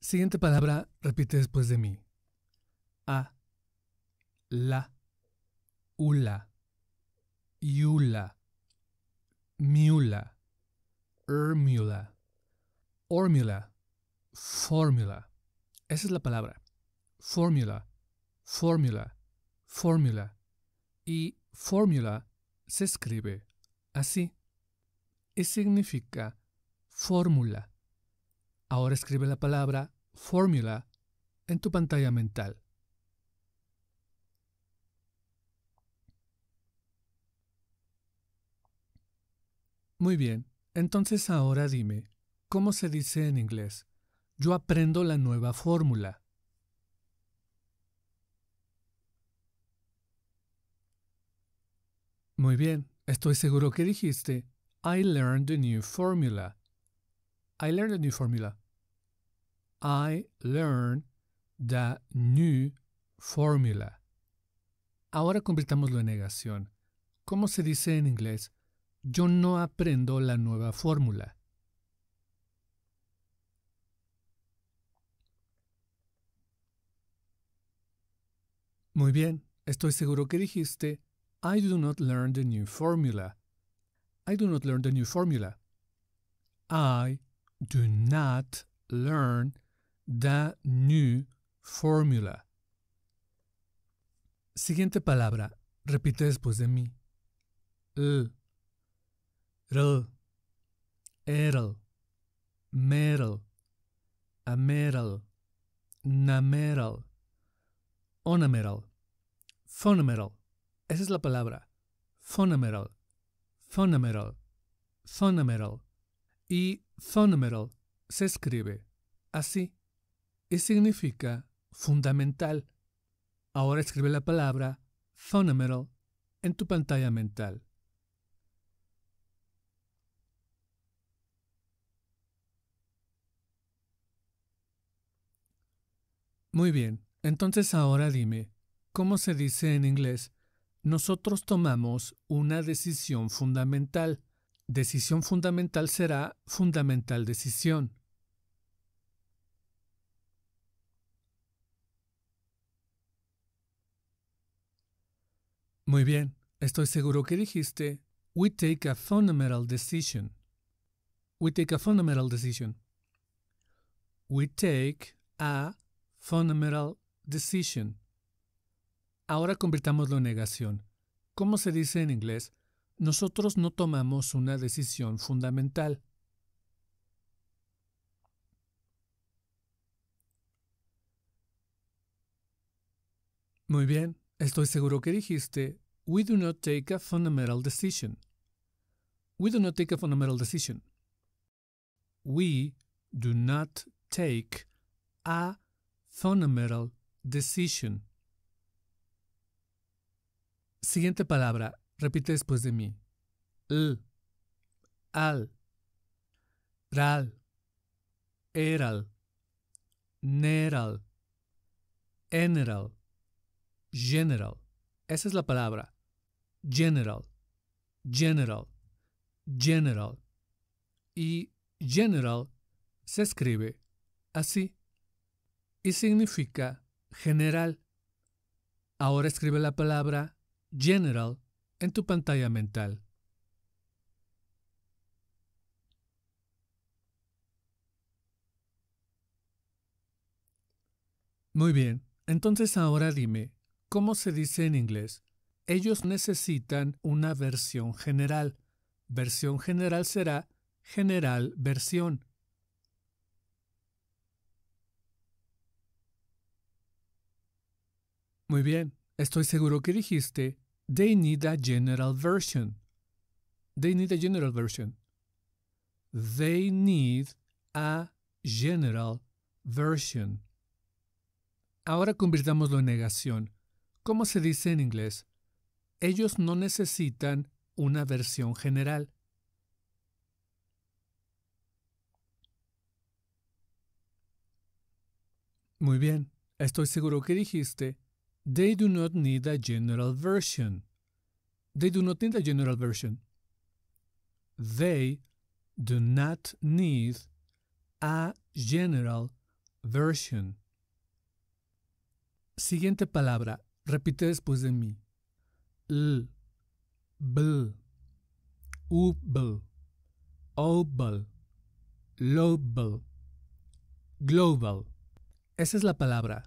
Siguiente palabra, repite después de mí. A, la, ula, yula, miula, ermula, ormula, fórmula. Esa es la palabra. Fórmula, fórmula, fórmula. Y fórmula se escribe así. Y significa fórmula. Ahora escribe la palabra fórmula en tu pantalla mental. Muy bien, entonces ahora dime, ¿cómo se dice en inglés? Yo aprendo la nueva fórmula. Muy bien, estoy seguro que dijiste, I learned the new formula. I learned the new formula. I learned the new formula. Ahora convirtámoslo en negación. ¿Cómo se dice en inglés? Yo no aprendo la nueva fórmula. Muy bien, estoy seguro que dijiste I do not learn the new formula. I do not learn the new formula. I do not learn the new formula. Siguiente palabra. Repite después de mí. L. R. Erl. Merl. Ameral. Nameral. Onameral. Phonameral. Esa es la palabra. Phonameral. Fundamental, fundamental Y fundamental se escribe así y significa fundamental. Ahora escribe la palabra fundamental en tu pantalla mental. Muy bien, entonces ahora dime, ¿cómo se dice en inglés nosotros tomamos una decisión fundamental. Decisión fundamental será fundamental decisión. Muy bien, estoy seguro que dijiste, we take a fundamental decision. We take a fundamental decision. We take a fundamental decision. Ahora convirtamos la negación. ¿Cómo se dice en inglés? Nosotros no tomamos una decisión fundamental. Muy bien, estoy seguro que dijiste, we do not take a fundamental decision. We do not take a fundamental decision. We do not take a fundamental decision. Siguiente palabra. Repite después de mí. L. Al. Ral. Eral. Neral. Eneral. General. Esa es la palabra. General. General. General. Y general se escribe así y significa general. Ahora escribe la palabra General en tu pantalla mental. Muy bien, entonces ahora dime, ¿cómo se dice en inglés? Ellos necesitan una versión general. Versión general será general versión. Muy bien, Estoy seguro que dijiste, they need a general version. They need a general version. They need a general version. Ahora convirtámoslo en negación. ¿Cómo se dice en inglés? Ellos no necesitan una versión general. Muy bien, estoy seguro que dijiste, They do not need a general version. They do not need a general version. They do not need a general version. Siguiente palabra. Repite después de mí. L, bl, ubl, lobl, global. Esa es la palabra.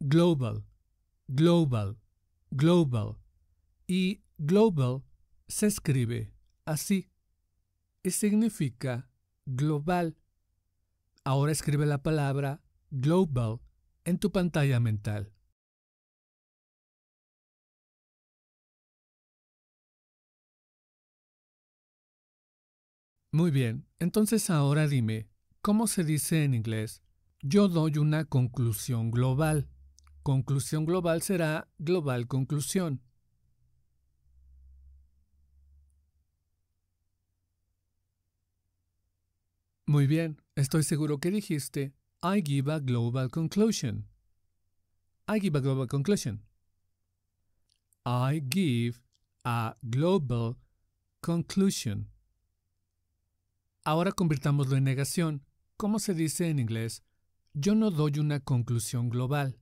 Global global, global. Y global se escribe así y significa global. Ahora escribe la palabra global en tu pantalla mental. Muy bien, entonces ahora dime, ¿cómo se dice en inglés? Yo doy una conclusión global. Conclusión global será global conclusión. Muy bien, estoy seguro que dijiste I give a global conclusion. I give a global conclusion. I give a global conclusion. Ahora convirtámoslo en negación. ¿Cómo se dice en inglés? Yo no doy una conclusión global.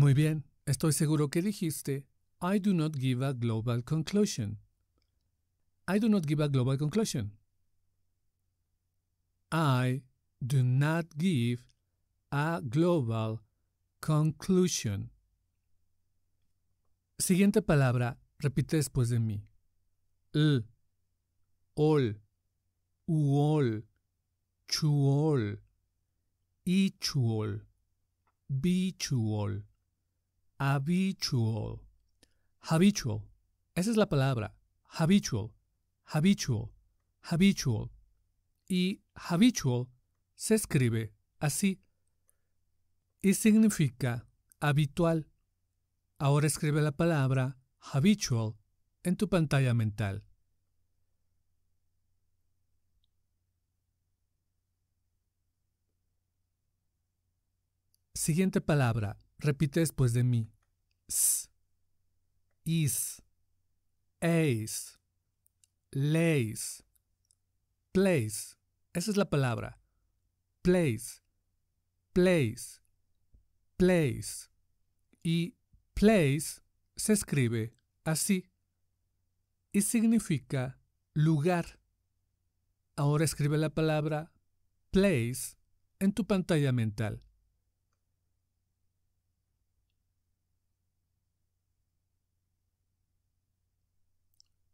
Muy bien, estoy seguro que dijiste, I do not give a global conclusion. I do not give a global conclusion. I do not give a global conclusion. Siguiente palabra, repite después de mí. L, ol, uol, chuol, ichuol, bichuol habitual. Habitual. Esa es la palabra. Habitual. Habitual. Habitual. Y habitual se escribe así. Y significa habitual. Ahora escribe la palabra habitual en tu pantalla mental. Siguiente palabra, Repite después pues, de mí. S, is, ace, lace, place. Esa es la palabra. Place, place, place. Y place se escribe así y significa lugar. Ahora escribe la palabra place en tu pantalla mental.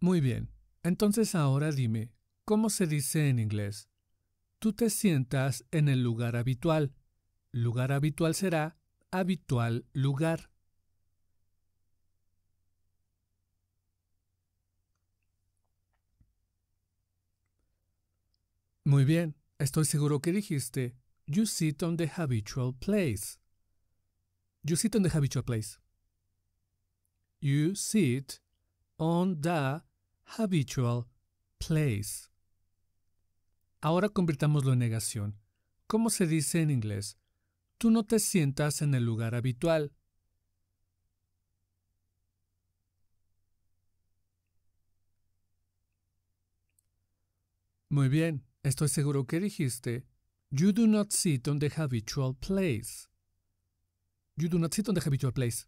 Muy bien, entonces ahora dime, ¿cómo se dice en inglés? Tú te sientas en el lugar habitual. Lugar habitual será habitual lugar. Muy bien, estoy seguro que dijiste, you sit on the habitual place. You sit on the habitual place. You sit on the habitual place. Ahora convirtámoslo en negación. ¿Cómo se dice en inglés? Tú no te sientas en el lugar habitual. Muy bien, estoy seguro que dijiste, You do not sit on the habitual place. You do not sit on the habitual place.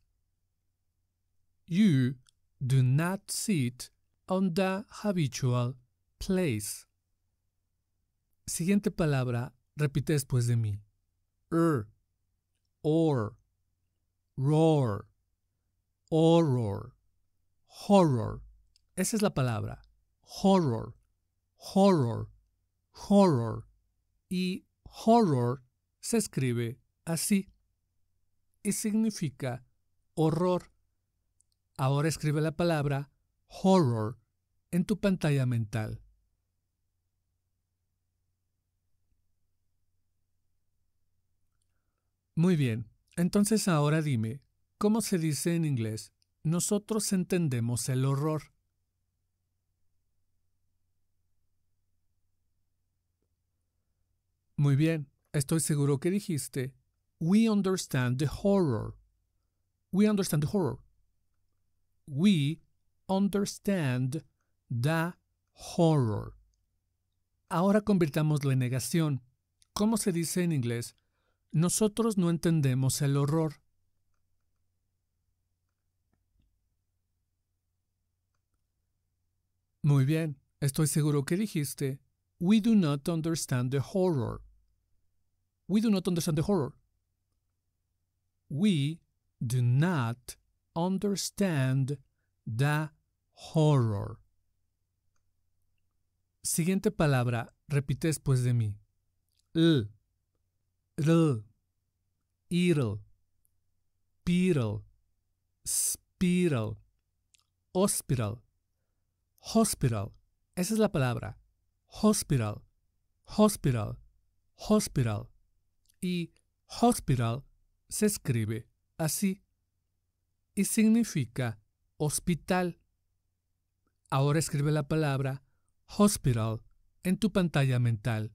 You do not sit on the habitual place. Siguiente palabra, repite después de mí. Er, or, roar, horror, horror. Esa es la palabra. Horror, horror, horror. Y horror se escribe así y significa horror. Ahora escribe la palabra horror en tu pantalla mental. Muy bien, entonces ahora dime, ¿cómo se dice en inglés? Nosotros entendemos el horror. Muy bien, estoy seguro que dijiste, we understand the horror. We understand the horror. We understand the horror. Ahora convirtamos la negación. ¿Cómo se dice en inglés? Nosotros no entendemos el horror. Muy bien, estoy seguro que dijiste, we do not understand the horror. We do not understand the horror. We do not understand the horror. Siguiente palabra, repite después de mí. L, r, irl, piral, spiral, hospital, hospital. Esa es la palabra. Hospital, hospital, hospital. Y hospital se escribe así y significa hospital. Ahora escribe la palabra hospital en tu pantalla mental.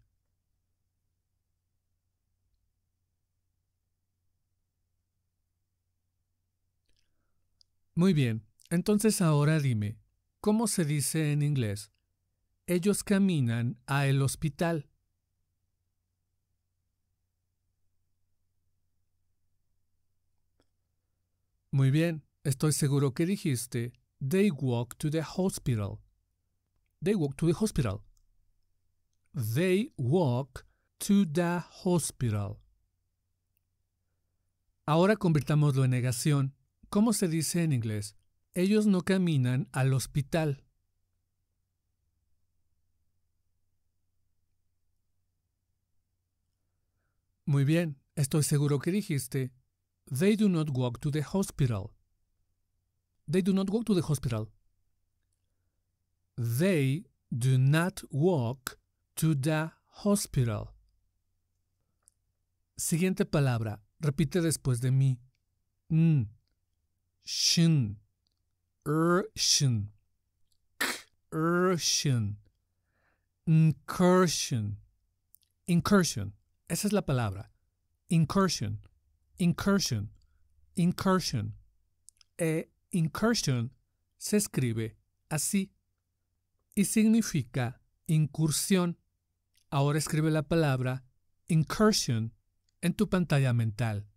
Muy bien, entonces ahora dime, ¿cómo se dice en inglés? Ellos caminan a el hospital. Muy bien, estoy seguro que dijiste, They walk to the hospital. They walk to the hospital. They walk to the hospital. Ahora convirtámoslo en negación. ¿Cómo se dice en inglés? Ellos no caminan al hospital. Muy bien, estoy seguro que dijiste, They do not walk to the hospital. They do not go to the hospital. They do not walk to the hospital. Siguiente palabra. Repite después de mí. N. Shin. Er. Shin. Er, Incursion. Incursion. Incursion. Esa es la palabra. Incursion. Incursion. Incursion. E Incursion se escribe así y significa incursión. Ahora escribe la palabra incursion en tu pantalla mental.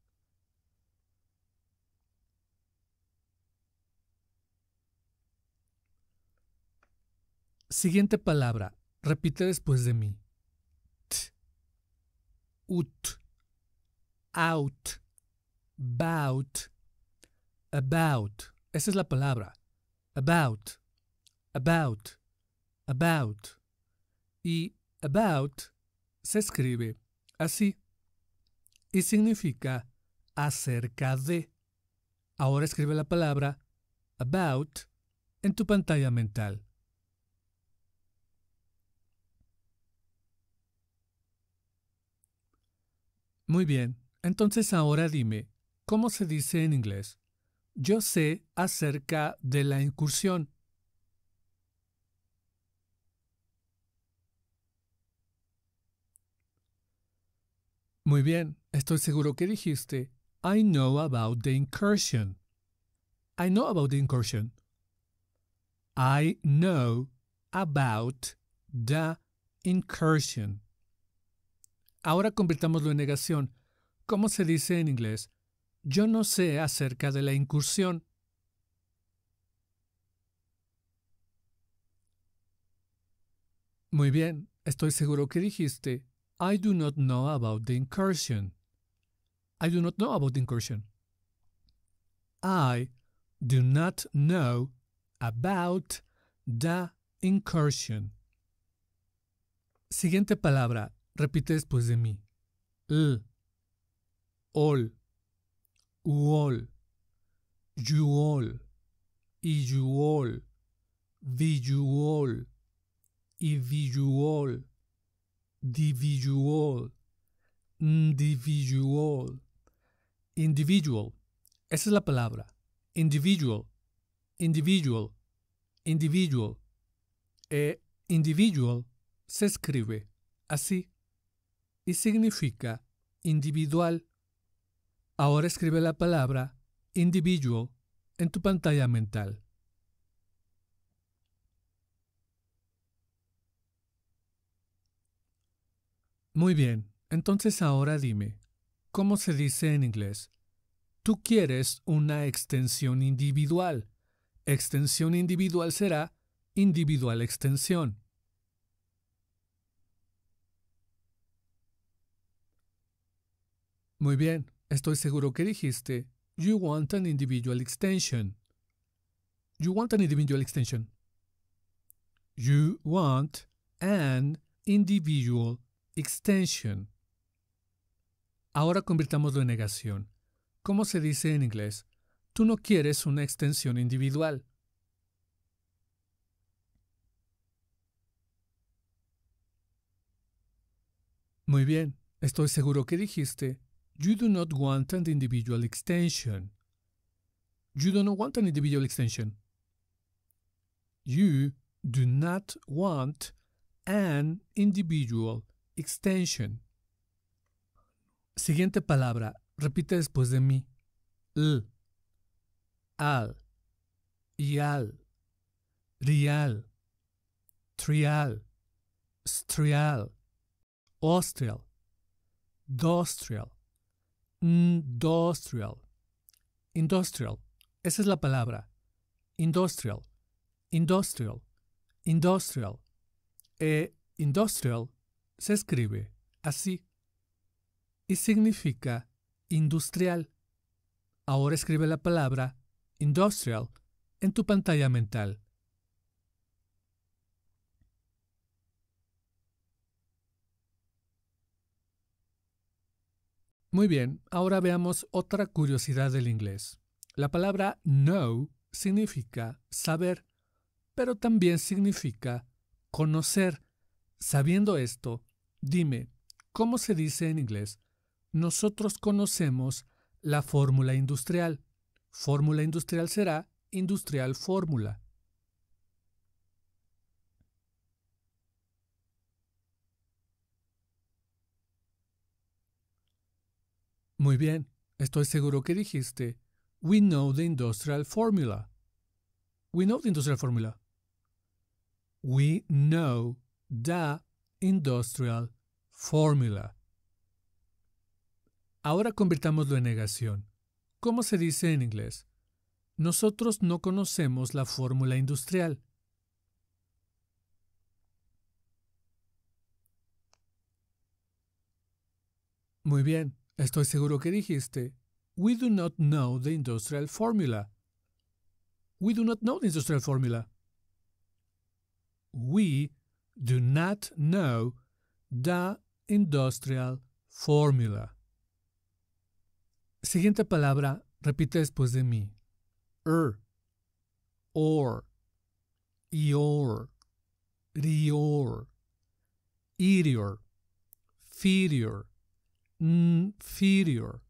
Siguiente palabra. Repite después de mí. T, ut, out, bout, about. Esa es la palabra. About, about, about. Y about se escribe así y significa acerca de. Ahora escribe la palabra about en tu pantalla mental. Muy bien, entonces ahora dime, ¿cómo se dice en inglés? Yo sé acerca de la incursión. Muy bien, estoy seguro que dijiste, I know about the incursion. I know about the incursion. I know about the incursion. Ahora convirtámoslo en negación. ¿Cómo se dice en inglés? Yo no sé acerca de la incursión. Muy bien, estoy seguro que dijiste, I do not know about the incursion. I do not know about the incursion. I do not know about the incursion. Siguiente palabra, repite después de mí. L. All uol, yuol, iyuol, viyuol, iviyuol, individual individual, individual, esa es la palabra, individual, individual, individual. E individual se escribe así y significa individual Ahora escribe la palabra individual en tu pantalla mental. Muy bien, entonces ahora dime, ¿cómo se dice en inglés? Tú quieres una extensión individual. Extensión individual será individual extensión. Muy bien, Estoy seguro que dijiste, you want an individual extension. You want an individual extension. You want an individual extension. Ahora convirtámoslo en negación. ¿Cómo se dice en inglés? Tú no quieres una extensión individual. Muy bien, estoy seguro que dijiste, you do not want an individual extension. You do not want an individual extension. You do not want an individual extension. Siguiente palabra. Repite después de mí. L. Al. Ial. Rial. Trial. Strial. Ostrial. Dostrial. Industrial. Industrial. Esa es la palabra. Industrial. Industrial. Industrial. E industrial se escribe así y significa industrial. Ahora escribe la palabra industrial en tu pantalla mental. Muy bien, ahora veamos otra curiosidad del inglés. La palabra know significa saber, pero también significa conocer. Sabiendo esto, dime, ¿cómo se dice en inglés? Nosotros conocemos la fórmula industrial. Fórmula industrial será industrial fórmula. Muy bien, estoy seguro que dijiste, we know the industrial formula. We know the industrial formula. We know the industrial formula. Ahora convirtámoslo en negación. ¿Cómo se dice en inglés? Nosotros no conocemos la fórmula industrial. Muy bien. Estoy seguro que dijiste, We do not know the industrial formula. We do not know the industrial formula. We do not know the industrial formula. Siguiente palabra, repite después de mí. Er, or, ior, rior, irior, firior inferior,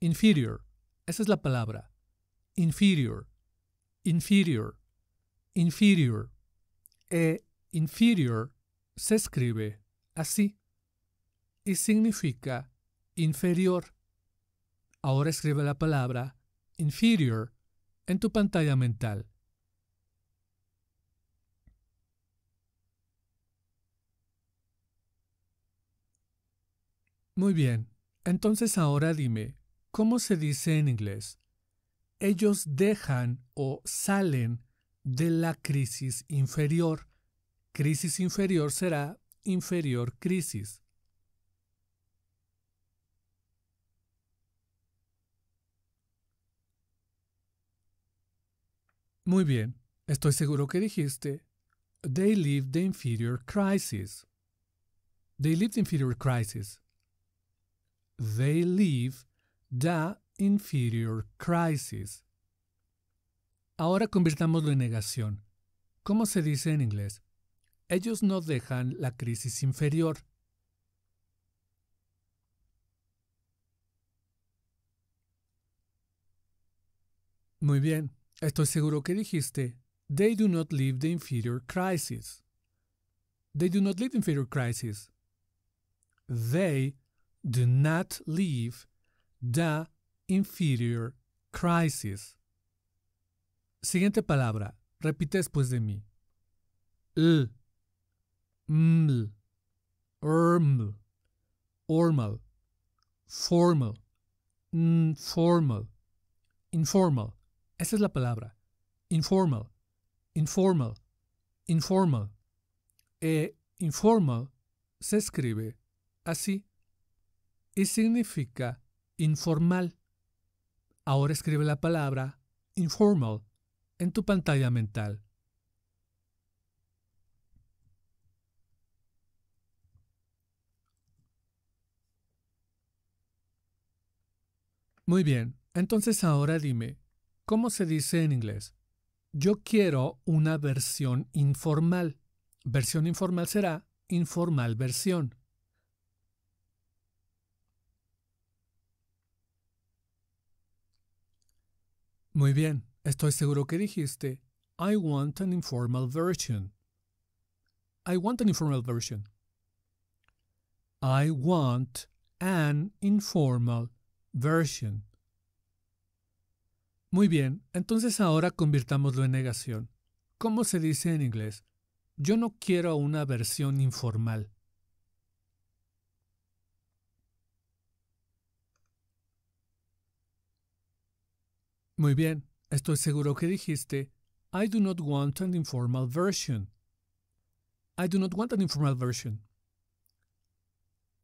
inferior, esa es la palabra, inferior, inferior, inferior. E inferior se escribe así y significa inferior. Ahora escribe la palabra inferior en tu pantalla mental. Muy bien. Entonces ahora dime, ¿cómo se dice en inglés? Ellos dejan o salen de la crisis inferior. Crisis inferior será inferior crisis. Muy bien, estoy seguro que dijiste, they live the inferior crisis. They live the inferior crisis. They leave the inferior crisis. Ahora convirtámoslo en negación. ¿Cómo se dice en inglés? Ellos no dejan la crisis inferior. Muy bien, estoy seguro que dijiste, they do not leave the inferior crisis. They do not leave the inferior crisis. They do not leave the inferior crisis. Siguiente palabra. Repite después de mí. L, ml, erm. ormal, formal, informal, informal. Esa es la palabra. Informal, informal, informal. E informal se escribe así y significa informal. Ahora escribe la palabra informal en tu pantalla mental. Muy bien, entonces ahora dime, ¿cómo se dice en inglés? Yo quiero una versión informal. Versión informal será informal versión. Muy bien, estoy seguro que dijiste, I want an informal version. I want an informal version. I want an informal version. Muy bien, entonces ahora convirtámoslo en negación. ¿Cómo se dice en inglés? Yo no quiero una versión informal. Muy bien, estoy seguro que dijiste, I do not want an informal version. I do not want an informal version.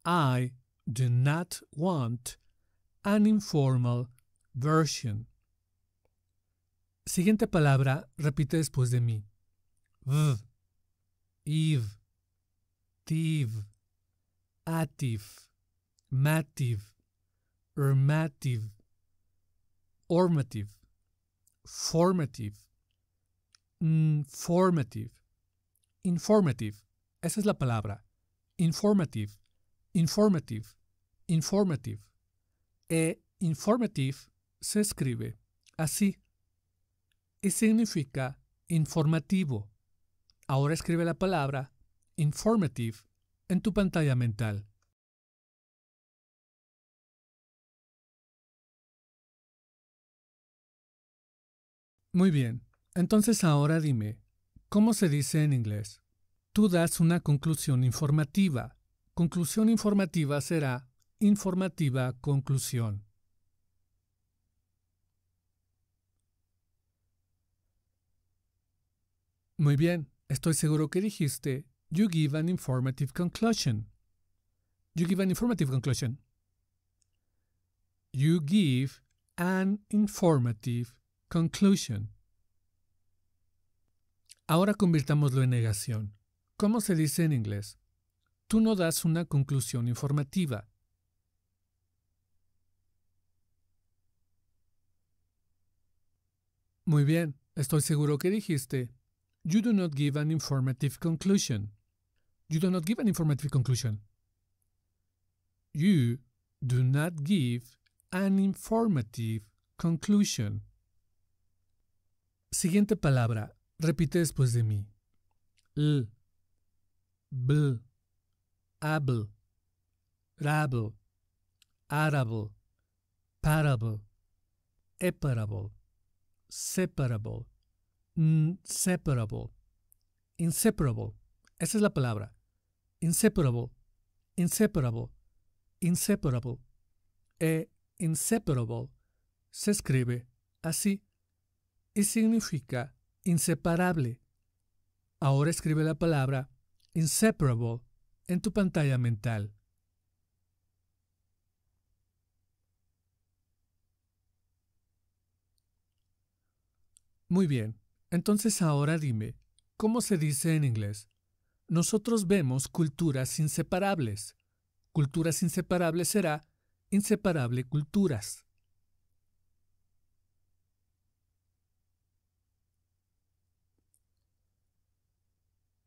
I do not want an informal version. Siguiente palabra, repite después de mí. V, if, TIV, ATIV, MATIV, ermativ formative, formative, mm, formative, informative. Esa es la palabra. Informative, informative, informative. E informative se escribe así y e significa informativo. Ahora escribe la palabra informative en tu pantalla mental. Muy bien, entonces ahora dime, ¿cómo se dice en inglés? Tú das una conclusión informativa. Conclusión informativa será informativa conclusión. Muy bien, estoy seguro que dijiste, you give an informative conclusion. You give an informative conclusion. You give an informative Conclusion. Ahora convirtámoslo en negación. ¿Cómo se dice en inglés? Tú no das una conclusión informativa. Muy bien, estoy seguro que dijiste, You do not give an informative conclusion. You do not give an informative conclusion. You do not give an informative conclusion. Siguiente palabra. Repite después de mí. L, bl, abl, rabl, arable, parable, eparable, separable, inseparable, inseparable. Esa es la palabra. Inseparable, inseparable, inseparable. E inseparable se escribe así y significa inseparable. Ahora escribe la palabra inseparable en tu pantalla mental. Muy bien, entonces ahora dime, ¿cómo se dice en inglés? Nosotros vemos culturas inseparables. Culturas inseparables será inseparable culturas.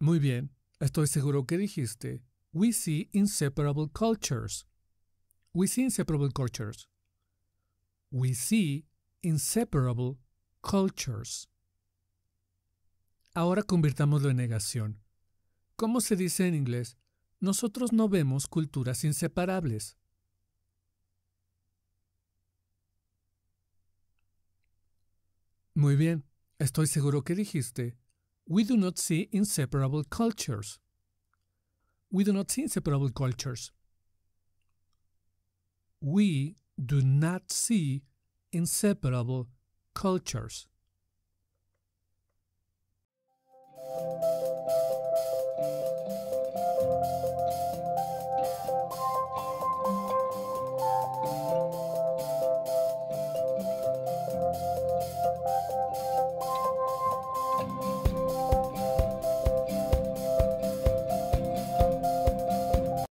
Muy bien, estoy seguro que dijiste, we see inseparable cultures. We see inseparable cultures. We see inseparable cultures. Ahora convirtámoslo en negación. ¿Cómo se dice en inglés? Nosotros no vemos culturas inseparables. Muy bien, estoy seguro que dijiste, we do not see inseparable cultures. We do not see inseparable cultures. We do not see inseparable cultures.